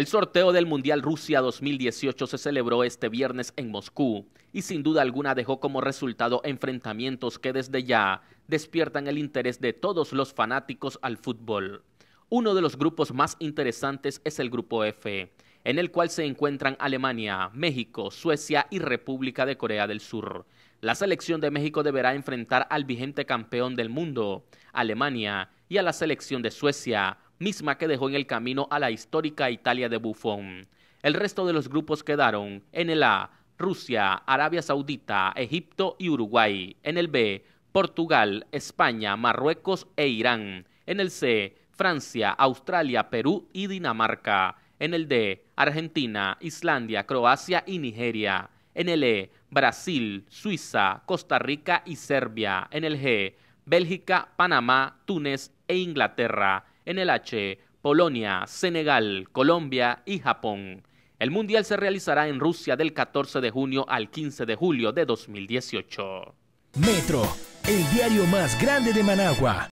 El sorteo del Mundial Rusia 2018 se celebró este viernes en Moscú y sin duda alguna dejó como resultado enfrentamientos que desde ya despiertan el interés de todos los fanáticos al fútbol. Uno de los grupos más interesantes es el grupo F, en el cual se encuentran Alemania, México, Suecia y República de Corea del Sur. La selección de México deberá enfrentar al vigente campeón del mundo, Alemania, y a la selección de Suecia, misma que dejó en el camino a la histórica Italia de Buffon. El resto de los grupos quedaron en el A, Rusia, Arabia Saudita, Egipto y Uruguay. En el B, Portugal, España, Marruecos e Irán. En el C, Francia, Australia, Perú y Dinamarca. En el D, Argentina, Islandia, Croacia y Nigeria. En el E, Brasil, Suiza, Costa Rica y Serbia. En el G, Bélgica, Panamá, Túnez e Inglaterra en el H, Polonia, Senegal, Colombia y Japón. El Mundial se realizará en Rusia del 14 de junio al 15 de julio de 2018. Metro, el diario más grande de Managua.